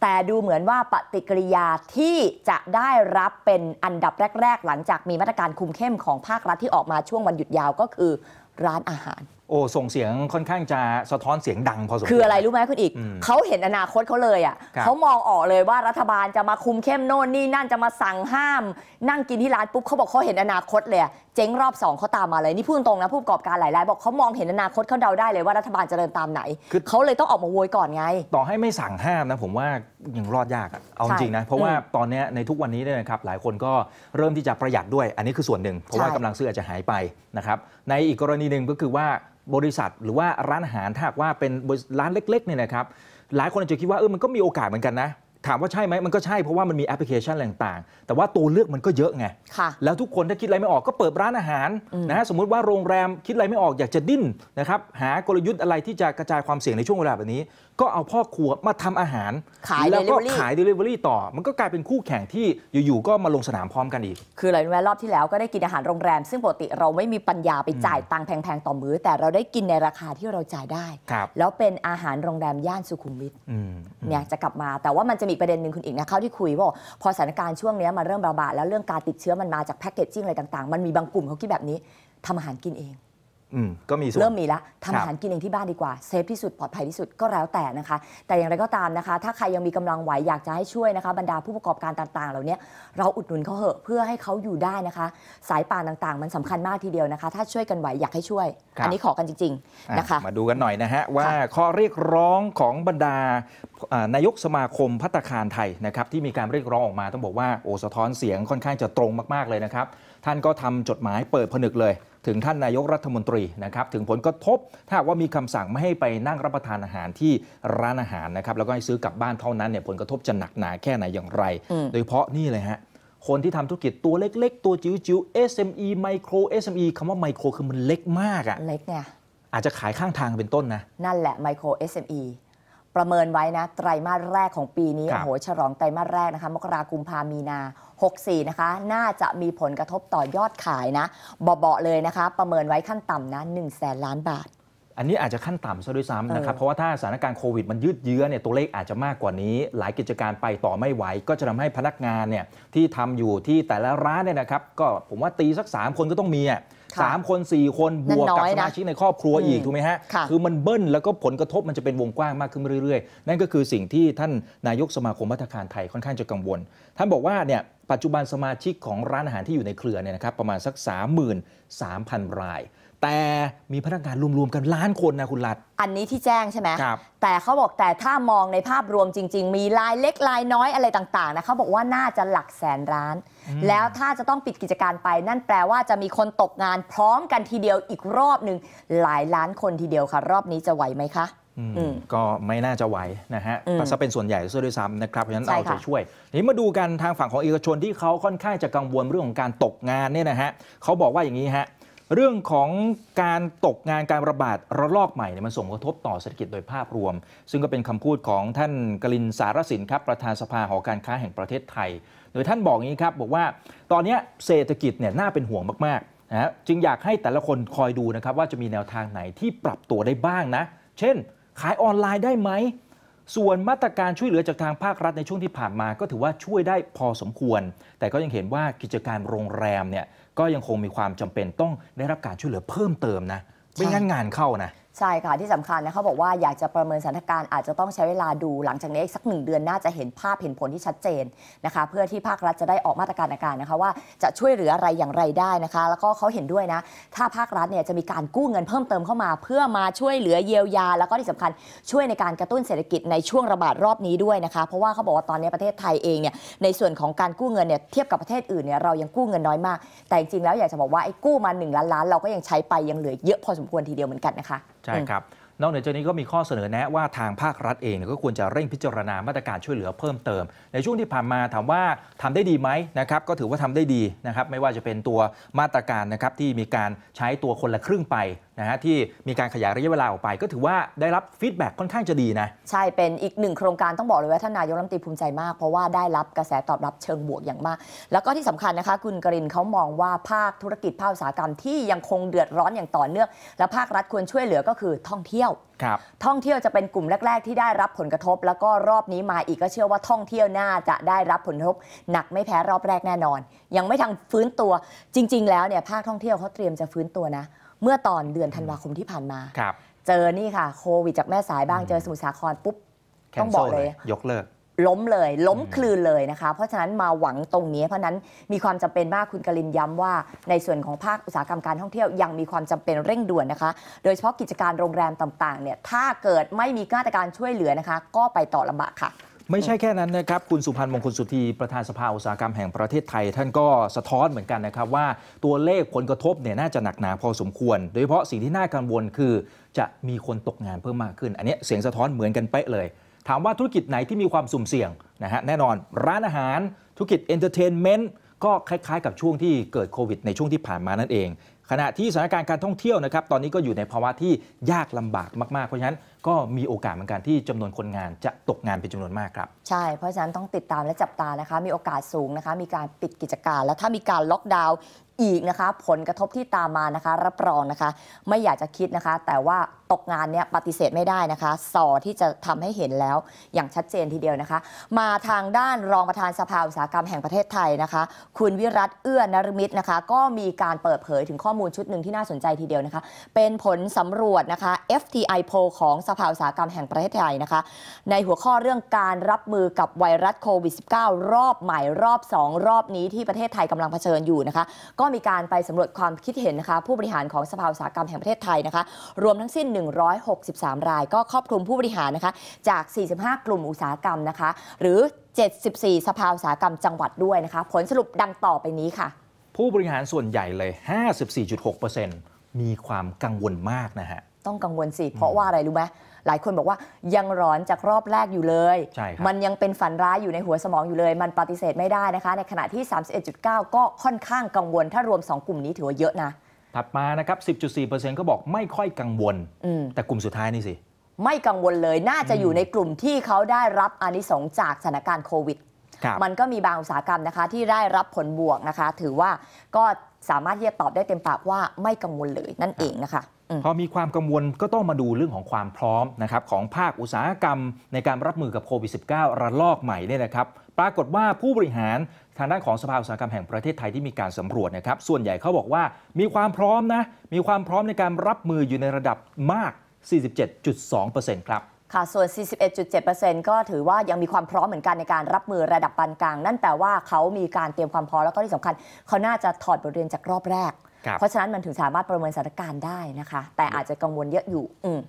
แต่ดูเหมือนว่าปฏิกิริยาที่จะได้รับเป็นอันดับแรก ๆ หลังจากมีมาตรการคุมเข้มของภาครัฐที่ออกมาช่วงวันหยุดยาวก็คือร้านอาหารโอ้ ส่งเสียงค่อนข้างจะสะท้อนเสียงดังพอสมควรคืออะไรรู้ไหมคุณอีก เขาเห็นอนาคตเขาเลยอ่ะเขามองออกเลยว่ารัฐบาลจะมาคุมเข้มโน่นนี่นั่นจะมาสั่งห้าม นั่งกินที่ร้านปุ๊บเขาบอกเขาเห็นอนาคตเลยเจ๊งรอบ2เขาตามมาเลยนี่พูดตรงนะผู้ประกอบการหลายรายบอกเขามองเห็นอนาคตเขาเดาได้เลยว่ารัฐบาลจะเดินตามไหนคือเขาเลยต้องออกมาโวยก่อนไงต่อให้ไม่สั่งห้ามนะผมว่ายังรอดยากอะเอาจริงนะเพราะว่าตอนนี้ในทุกวันนี้ยนะครับหลายคนก็เริ่มที่จะประหยัดด้วย อันนี้คือส่วนหนึ่งเพราะว่ากำลังซื้ออาจจะหายไปนะครับในอีกกรณีหนึ่งก็คือว่าบริษัท หรือว่าร้านอาหารถ้าว่าเป็นร้านเล็กๆเนี่ยนะครับหลายคนอาจจะคิดว่าเออมันก็มีโอกาสเหมือนกันนะ ถามว่าใช่ไหมมันก็ใช่เพราะว่ามันมีแอปพลิเคชันต่างๆ แต่ว่าตัวเลือกมันก็เยอะไงแล้วทุกคนถ้าคิดอะไรไม่ออกก็เปิดร้านอาหารนะฮะสมมติว่าโรงแรมคิดอะไรไม่ออกอยากจะดิ้นนะครับหากลยุทธ์อะไรที่จะกระจายความเสี่ยงในช่วงเวลาแบบนี้ก็เอาพ่อครัวมาทำอาหารแล้วก็ขายเดลิเวอรี่ต่อ มันก็กลายเป็นคู่แข่งที่อยู่ๆก็มาลงสนามพร้อมกันอีกคือหลายวันรอบที่แล้วก็ได้กินอาหารโรงแรมซึ่งปกติเราไม่มีปัญญาไปจ่ายตังค์แพงๆต่อมื้อแต่เราได้กินในราคาที่เราจ่ายได้ แล้วเป็นอาหารโรงแรมย่านสุขุมวิทเนี่ยจะกลับมาแต่ว่ามันจะมีประเด็นหนึ่งคุณอีกนะเข้าที่คุยว่าพอสถานการณ์ช่วงนี้มาเริ่มระบาดแล้วเรื่องการติดเชื้อมันมาจากแพ็กเกจจิ้งอะไรต่าง ๆ มันมีบางกลุ่มเขาคิดแบบนี้ทำอาหารกินเองก็มีส่วนเริ่มมีละทำอาหารกินเองที่บ้านดีกว่าเซฟที่สุดปลอดภัยที่สุดก็แล้วแต่นะคะ แต่อย่างไรก็ตามนะคะถ้าใครยังมีกำลังไหวอยากจะให้ช่วยนะคะบรรดาผู้ประกอบการต่างๆ เหล่านี้เราอุดหนุนเขาเหอะเพื่อให้เขาอยู่ได้นะคะสายป่านต่างๆ มันสำคัญมากทีเดียวนะคะ ถ้าช่วยกันไหวอยากให้ช่วย อันนี้ขอกันจริงๆนะคะมาดูกันหน่อยนะฮะว่า ข้อเรียกร้องของบรรดานายกสมาคมพัตาคารไทยนะครับที่มีการเรียกร้องออกมาต้องบอกว่าโอสะท้อนเสียงค่อนข้างจะตรงมากๆเลยนะครับท่านก็ทำจดหมายเปิดผนึกเลยถึงท่านนายกรัฐมนตรีนะครับ ถึงผลกระทบถ้าว่ามีคำสั่ง ไม่ให้ไปนั่งรับประทานอาหารที่ร้านอาหารนะครับ แล้วก็ให้ซื้อกลับบ้านเท่านั้นเนี่ยผลกระทบจะหนักหนาแค่ไหนอย่างไร โดยเฉพาะนี่เลยฮะคนที่ทำธุรกิจตัวเล็กๆ ตัวจิ๋วๆ SME ไมโคร SME คำว่าไมโครคือมันเล็กมากอะเล็กไงอาจจะขายข้างทางเป็นต้นนะนั่นแหละไมโคร SME ประเมินไว้นะไตรมาสแรกของปีนี้โอ้โหฉลองไตรมาสแรกนะคะมกราคมพามีนา64นะคะน่าจะมีผลกระทบต่อยอดขายนะเบาๆเลยนะคะประเมินไว้ขั้นต่ำนะ1แสนล้านบาท อันนี้อาจจะขั้นต่ำซะด้วยซ้ำนะครับเพราะว่าถ้าสถานการณ์โควิดมันยืดเยื้อเนี่ยตัวเลขอาจจะมากกว่านี้ หลายกิจการไปต่อไม่ไหวก็จะทำให้พนักงานเนี่ยที่ทำอยู่ที่แต่ละร้านเนี่ยนะครับ ก็ผมว่าตีสัก3คนก็ต้องมีอะสามคนสี่คนบวกกับสมาชิกในครอบครัวอีก ถูกไหมฮะ คือมันเบิ้ล แล้วก็ผลกระทบมันจะเป็นวงกว้างมากขึ้นเรื่อยๆ นั่นก็คือสิ่งที่ท่านนายกสมาคมพัฒการไทยค่อนข้างจะกังวล ท่านบอกว่าเนี่ยปัจจุบันสมาชิกของร้านอาหารที่อยู่ในเครือเนี่ยนะครับประมาณสัก33,000รายแต่มีพนักงานรวมๆกันล้านคนนะ คุณรัฐ อันนี้ที่แจ้งใช่ไหมครับ แต่เขาบอกแต่ถ้ามองในภาพรวมจริงๆ มีลายเล็กลายน้อยอะไรต่างๆนะเขาบอกว่าน่าจะหลักแสนร้าน แล้วถ้าจะต้องปิดกิจการไป นั่นแปลว่าจะมีคนตกงานพร้อมกันทีเดียวอีกรอบหนึ่ง หลายล้านคนทีเดียวค่ะ รอบนี้จะไหวไหมคะก็ไม่น่าจะไหวนะฮะซะเป็นส่วนใหญ่ซะด้วยซ้ำนะครับ เพราะฉะนั้นเอาใจช่วย นี้มาดูกันทางฝั่งของเอกชนที่เขาค่อนข้างจะกังวลเรื่องของการตกงานเนี่ยนะฮะเขาบอกว่าอย่างนี้ฮะเรื่องของการตกงานการระบาดระลอกใหม่เนี่ยมันส่งผลกระทบต่อเศรษฐกิจโดยภาพรวม ซึ่งก็เป็นคำพูดของท่านกลินสารสินครับประธานสภาหอการค้าแห่งประเทศไทย โดยท่านบอกงี้ครับ บอกว่าตอนนี้เศรษฐกิจเนี่ยน่าเป็นห่วงมากๆนะจึงอยากให้แต่ละคนคอยดูนะครับว่าจะมีแนวทางไหนที่ปรับตัวได้บ้างนะ เช่น ขายออนไลน์ได้ไหมส่วนมาตรการช่วยเหลือจากทางภาครัฐในช่วงที่ผ่านมา ก็ถือว่าช่วยได้พอสมควร แต่ก็ยังเห็นว่ากิจการโรงแรมเนี่ยก็ยังคงมีความจำเป็นต้องได้รับการช่วยเหลือเพิ่มเติมนะ ไม่งั้นงานเข้านะใช่ค่ะ ที่สำคัญนะเขาบอกว่าอยากจะประเมินสถานการณ์อาจจะต้องใช้เวลาดูหลังจากนี้อีกสักหนึ่งเดือนน่าจะเห็นภาพเห็นผลที่ชัดเจนนะคะ เพื่อที่ภาครัฐจะได้ออกมาตรการการนะคะ ว่าจะช่วยเหลืออะไรอย่างไรได้นะคะ แล้วก็เขาเห็นด้วยนะ ถ้าภาครัฐเนี่ยจะมีการกู้เงินเพิ่มเติมเข้ามา เพื่อมาช่วยเหลือเยียวยา แล้วก็ที่สำคัญช่วยในการกระตุ้นเศรษฐกิจในช่วงระบาดรอบนี้ด้วยนะคะเพราะว่าเขาบอกว่าตอนนี้ประเทศไทยเองเนี่ยในส่วนของการกู้เงินเนี่ยเทียบกับประเทศอื่นเนี่ยเรายังกู้เงินน้อยมาก แต่จริงๆแล้วอยากจะบอกว่าไอ้กู้มา1ล้านล้านเราก็ยังใช้ไปยังเหลือเยอะพอสมควรทีเดียวเหมือนกันนะคะใช่ครับ นอกเหนือจากนี้ก็มีข้อเสนอแนะว่าทางภาครัฐเองก็ควรจะเร่งพิจารณามาตรการช่วยเหลือเพิ่มเติม ในช่วงที่ผ่านมาถามว่าทำได้ดีไหมนะครับก็ถือว่าทำได้ดีนะครับไม่ว่าจะเป็นตัวมาตรการนะครับที่มีการใช้ตัวคนละครึ่งไปนะฮะที่มีการขยายระยะเวลาออกไปก็ถือว่าได้รับฟีดแบ็กค่อนข้างจะดีนะใช่เป็นอีกหนึ่งโครงการต้องบอกเลยว่า ท่านนายกรัฐมนตรีภูมิใจมาก เพราะว่าได้รับกระแสตอบรับเชิงบวกอย่างมาก แล้วก็ที่สำคัญนะคะ คุณกรินเขามองว่าภาคธุรกิจภาคอุตสาหกรรมที่ยังคงเดือดร้อนอย่างต่อเนื่องและภาครัฐควรช่วยเหลือก็คือท่องเที่ยวครับท่องเที่ยวจะเป็นกลุ่มแรก ๆ ที่ได้รับผลกระทบ แล้วก็รอบนี้มาอีกก็เชื่อว่า ท่องเที่ยวน่าจะได้รับผลกระทบ หนักไม่แพ้รอบแรกแน่นอน ยังไม่ทังฟื้นตัวจริง ๆ แล้วเนี่ย ภาคท่องเที่ยวเขาเตรียมจะฟื้นตัวนะเมื่อตอนเดือนธันวาคมที่ผ่านมา เจอนี่ค่ะโควิดจากแม่สายบ้างเจอสมุทรสาครปุ๊บต้องบอกเลย ยกเลิกล้มเลย ล้มคลืนเลยนะคะ เพราะฉะนั้นมาหวังตรงนี้ เพราะฉะนั้นมีความจำเป็นมากคุณกลินย้ำว่า ในส่วนของภาคอุตสาหกรรมการท่องเที่ยวยังมีความจำเป็นเร่งด่วนนะคะ โดยเฉพาะกิจการโรงแรมต่างๆ เนี่ยถ้าเกิดไม่มีมาตรการช่วยเหลือนะคะ ก็ไปต่อลำบากค่ะไม่ใช่แค่นั้นนะครับ คุณสุพันธ์มงคลสุธีประธานสภาอุตสาหกรรมแห่งประเทศไทย ท่านก็สะท้อนเหมือนกันนะครับว่าตัวเลขผลกระทบเนี่ยน่าจะหนักหนาพอสมควร โดยเฉพาะสิ่งที่น่ากังวลคือจะมีคนตกงานเพิ่มมากขึ้น อันนี้เสียงสะท้อนเหมือนกันเป๊ะเลย ถามว่าธุรกิจไหนที่มีความสุ่มเสี่ยงนะฮะแน่นอนร้านอาหารธุรกิจเอนเตอร์เทนเมนต์ก็คล้ายๆกับช่วงที่เกิดโควิดในช่วงที่ผ่านมานั่นเอง ขณะที่สถานการณ์การท่องเที่ยวนะครับตอนนี้ก็อยู่ในภาวะที่ยากลำบากมากๆเพราะฉะนั้นก็มีโอกาสเหมือนกันที่จำนวนคนงานจะตกงานเป็นจำนวนมากครับใช่เพราะฉะนั้นต้องติดตามและจับตานะคะ มีโอกาสสูงนะคะ มีการปิดกิจการ และถ้ามีการล็อกดาวน์อีกนะคะ ผลกระทบที่ตามมานะคะรับรองนะคะ ไม่อยากจะคิดนะคะ แต่ว่าตกงานเนี่ยปฏิเสธไม่ได้นะคะสอที่จะทำให้เห็นแล้วอย่างชัดเจนทีเดียวนะคะ มาทางด้านรองประธานสภาอุตสาหกรรมแห่งประเทศไทยนะคะคุณวิรัตเอื้อนรมิตรนะคะ ก็มีการเปิดเผยถึงข้อมูลชุดหนึ่งที่น่าสนใจทีเดียวนะคะ เป็นผลสำรวจนะคะ FTI poll ของสภาอุตสาหกรรมแห่งประเทศไทยนะคะในหัวข้อเรื่องการรับมือกับไวรัสโควิด -19 รอบใหม่รอบ 2 รอบนี้ที่ประเทศไทยกำลังเผชิญอยู่นะคะ ก็มีการไปสำรวจความคิดเห็นนะคะผู้บริหารของสภาอุตสาหกรรมแห่งประเทศไทยนะคะรวมทั้งสิ้น 163 ราย ก็ครอบคลุมผู้บริหารนะคะ จาก 45 กลุ่มอุตสาหกรรมนะคะ หรือ 74 สภาอุตสาหกรรมจังหวัดด้วยนะคะ ผลสรุปดังต่อไปนี้ค่ะ ผู้บริหารส่วนใหญ่เลย 54.6%มีความกังวลมากนะฮะต้องกังวลสิเพราะว่าอะไรรู้ไหมหลายคนบอกว่ายังร้อนจากรอบแรกอยู่เลย มันยังเป็นฝันร้ายอยู่ในหัวสมองอยู่เลย มันปฏิเสธไม่ได้นะคะ ในขณะที่ 31.9 ก็ค่อนข้างกังวล ถ้ารวม 2 กลุ่มนี้ถือว่าเยอะนะถัดมานะครับ 10.4%ก็บอกไม่ค่อยกังวล แต่กลุ่มสุดท้ายนี่สิ ไม่กังวลเลยน่าจะอยู่ในกลุ่มที่เขาได้รับอนิสงจากสถานการณ์โควิดมันก็มีบางอุตสาหกรรมนะคะที่ได้รับผลบวกนะคะถือว่าก็สามารถที่จะตอบได้เต็มปากว่าไม่กังวลเลยนั่นเองนะคะพอมีความกังวลก็ต้องมาดูเรื่องของความพร้อมนะครับของภาคอุตสาหกรรมในการรับมือกับโควิด -19 ระลอกใหม่เนี่ยนะครับปรากฏว่าผู้บริหารทางด้านของสภาอุตสาหกรรมแห่งประเทศไทย ที่มีการสำรวจนะครับส่วนใหญ่เขาบอกว่ามีความพร้อมนะมีความพร้อมในการรับมืออยู่ในระดับมาก 47.2%ครับค่ะส่วน 41.7%ก็ถือว่ายังมีความพร้อม เหมือนกัน ในการรับมือ ระดับปานกลาง นั่นแปลว่าเขามีการเตรียมความพร้อม แล้วก็ที่สำคัญ เขาน่าจะถอดบทเรียนจากรอบแรก เพราะฉะนั้นมันถึงสามารถประเมินสถานการณ์ได้นะคะ แต่อาจจะกังวลเยอะอยู่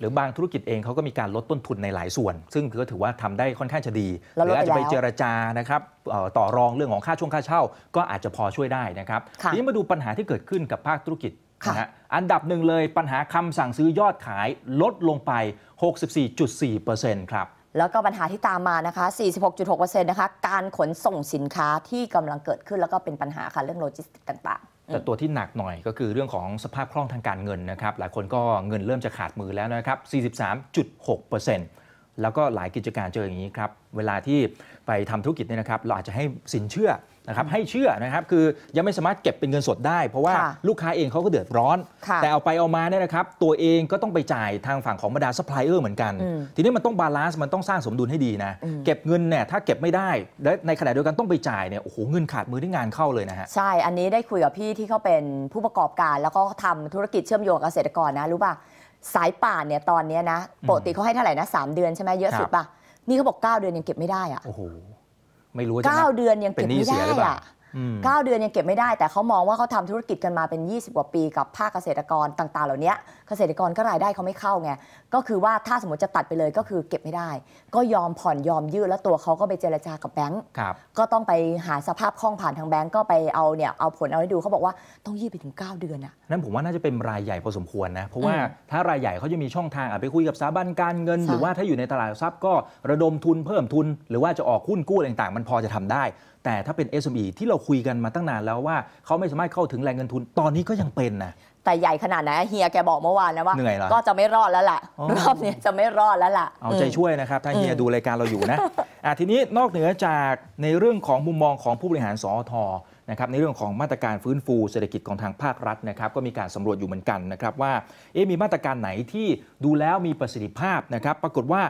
หรือบางธุรกิจเองเขาก็มีการลดต้นทุนในหลายส่วน ซึ่งก็ถือว่าทำได้ค่อนข้างจะดีหรืออาจจะไปเจรจา นะครับต่อรองเรื่องของค่าช่วงค่าเช่า ก็อาจจะพอช่วยได้นะครับ ทีนี้มาดูปัญหาที่เกิดขึ้นกับภาคธุรกิจนะฮะอันดับหนึ่งเลยปัญหาคำสั่งซื้อยอดขายลดลงไป 64.4%ครับ แล้วก็ปัญหาที่ตามมานะคะ 46.6%นะคะ การขนส่งสินค้าที่กำลังเกิดขึ้น แล้วก็เป็นปัญหาค่ะเรื่องโลจิสติกต่างๆ แต่ตัวที่หนักหน่อยก็คือเรื่องของสภาพคล่องทางการเงินนะครับ หลายคนก็เงินเริ่มจะขาดมือแล้วนะครับ 43.6%แล้วก็หลายกิจการเจออย่างนี้ครับ เวลาที่ไปทำธุรกิจเนี่ยนะครับ เราอาจจะให้สินเชื่อนะครับให้เชื่อนะครับคือยังไม่สามารถเก็บเป็นเงินสดได้ เพราะว่าลูกค้าเองเขาก็เดือดร้อน แต่เอาไปเอามาเนี่ยนะครับตัวเองก็ต้องไปจ่ายทางฝั่งของบรรดาซัพพลายเออร์เหมือนกัน ทีนี้มันต้องบาลานซ์มันต้องสร้างสมดุลให้ดีนะเก็บเงินเนี่ยถ้าเก็บไม่ได้ และในขณะเดียวกันต้องไปจ่ายเนี่ยโอ้โหเงินขาดมือที่งานเข้าเลยนะฮะใช่อันนี้ได้คุยกับพี่ที่เขาเป็นผู้ประกอบการ แล้วก็ทำธุรกิจเชื่อมโยงเกษตรกรนะรู้ป่ะสายป่านเนี่ยตอนนี้นะปกติเขาให้เท่าไหร่นะสามเดือนใช่ไหมเยอะสุดป่ะนี่เขาบอก9เดือนยังเก็บไม่ได้อะไม่รู้ว่าจะเก้าเดือนยังเก็บไม่ได้อ่ะเก้าเดือนยังเก็บไม่ได้แต่เขามองว่าเขาทำธุรกิจกันมาเป็น 20กว่าปี กับภาคเกษตรกรต่าง ๆ เหล่านี้เกษตรกรก็รายได้เขาไม่เข้าไงก็คือว่าถ้าสมมติจะตัดไปเลยก็คือเก็บไม่ได้ ก็ยอมผ่อนยอมยืดแล้วตัวเขาก็ไปเจรจากับแบงก์ก็ต้องไปหาสภาพคล่องผ่านทางแบงก์ก็ไปเอาเนี่ยเอาผลเอาให้ดูเขาบอกว่าต้องยืดไปถึง 9 เดือนอ่ะนั่นผมว่าน่าจะเป็นรายใหญ่พอสมควรนะเพราะว่าถ้ารายใหญ่เขาจะมีช่องทางไปคุยกับสถาบันการเงินหรือว่าถ้าอยู่ในตลาดทรัพย์ก็ระดมทุนเพิ่มทุน หรือว่าจะออกหุ้นกู้ต่างๆ มันพอจะทำได้ แต่ถ้าเป็น SME ที่เราราคุยกันมาตั้งนานแล้วว่า เขาไม่สามารถเข้าถึงแหล่งเงินทุนตอนนี้ก็ยังเป็นนะแต่ใหญ่ขนาดไหนเฮียแกบอกเมื่อวานนะว่าเหนื่อยแล้วก็จะไม่รอดแล้วล่ะรอบนี้จะไม่รอดแล้วล่ะเอาใจช่วยนะครับ ถ้าเฮียดูรายการเราอยู่นะอ่ะทีนี้นอกเหนือจากในเรื่องของมุมมองของผู้บริหารสอทนะครับในเรื่องของมาตรการฟื้นฟู เศรษฐกิจของทางภาครัฐนะครับก็มีการสำรวจอยู่เหมือนกันนะครับว่าเอ๊มีมาตรการไหนที่ดูแล้วมีประสิทธิภาพนะครับปรากฏว่า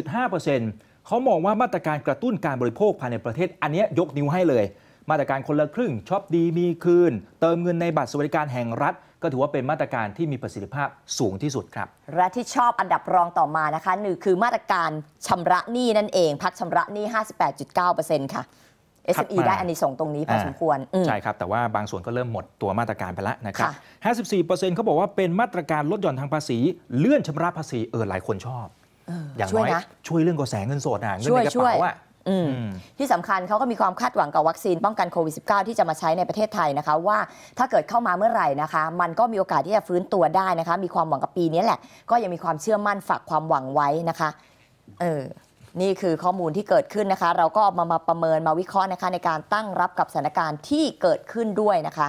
67.5%เขามองว่ามาตรการกระตุ้นการบริโภคภายในประเทศ อันนี้ยกนิ้วให้เลยมาตรการคนละครึ่งชอบดีมีคืน เติมเงินในบัตรสวัสดิการแห่งรัฐ ก็ถือว่าเป็นมาตรการที่มีประสิทธิภาพสูงที่สุดครับ และที่ชอบอันดับรองต่อมานะคะหนึ่งคือมาตรการชำระหนี้นั่นเอง พักชำระหนี้58.9%ค่ะ s อ e ได้อันนี้ส่งตรงนี้พอสมควรใช่ครับ แต่ว่าบางส่วนก็เริ่มหมดตัวมาตรการไปแล้วนะครับ54%เขาบอกว่าเป็นมาตรการลดหย่อนทางภาษีเลื่อนชำระภาษีเออหลายคนชอบอย่างน้อยช่วยเรื่องกระแสเงินสดเงินในกระเป๋าอ่ะที่สำคัญเขาก็มีความคาดหวังกับวัคซีนป้องกันโควิด -19 ที่จะมาใช้ในประเทศไทยนะคะว่าถ้าเกิดเข้ามาเมื่อไหร่นะคะ มันก็มีโอกาสที่จะฟื้นตัวได้นะคะ มีความหวังกับปีนี้แหละ ก็ยังมีความเชื่อมั่นฝากความหวังไว้นะคะเออ นี่คือข้อมูลที่เกิดขึ้นนะคะ เราก็มามาประเมินมาวิเคราะห์นะคะในการตั้งรับกับสถานการณ์ที่เกิดขึ้นด้วยนะคะ